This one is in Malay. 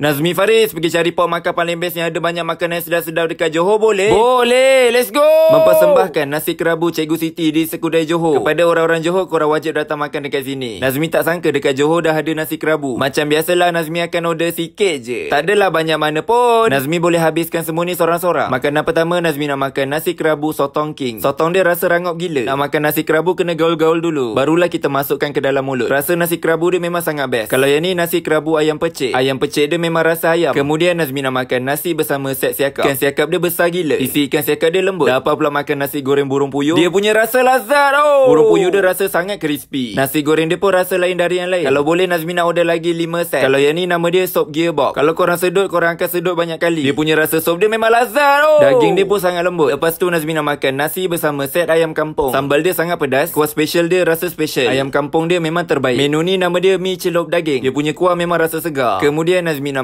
Nazmi Faris pergi cari pot makan paling best yang ada banyak makanan yang sedap sedar dekat Johor boleh? Boleh! Let's go! Mempersembahkan nasi kerabu Cikgu Siti di Sekudai Johor. Kepada orang-orang Johor, korang wajib datang makan dekat sini. Nazmi tak sangka dekat Johor dah ada nasi kerabu. Macam biasalah Nazmi akan order sikit je. Tak adalah banyak mana pun. Nazmi boleh habiskan semua ni sorang-sorang. apa pertama Nazmi nak makan nasi kerabu Sotong King. Sotong dia rasa rangup gila. Nak makan nasi kerabu kena gaul-gaul dulu. Barulah kita masukkan ke dalam mulut. Rasa nasi kerabu dia memang sangat best. Kalau yang ni nasi kerabu ayam pecik. Ayam pecik dia memang memang rasa ayam. Kemudian Nazmina makan nasi bersama set siakap. Ikan siakap dia besar gila. Isi ikan siakap dia lembut. Dapat pula makan nasi goreng burung puyuh. Dia punya rasa lazat oh. Burung puyuh dia rasa sangat crispy. Nasi goreng dia pun rasa lain dari yang lain. Kalau boleh Nazmina order lagi 5 set. Kalau yang ni nama dia sop gearbox. Kalau korang sedut, korang akan sedut banyak kali. Dia punya rasa sop dia memang lazat oh. Daging dia pun sangat lembut. Lepas tu Nazmina makan nasi bersama set ayam kampung. Sambal dia sangat pedas. Kuah special dia rasa special. Ayam kampung dia memang terbaik. Menu ni nama dia mie celup daging. Dia punya kuah memang rasa segar. Kemudian Nazmina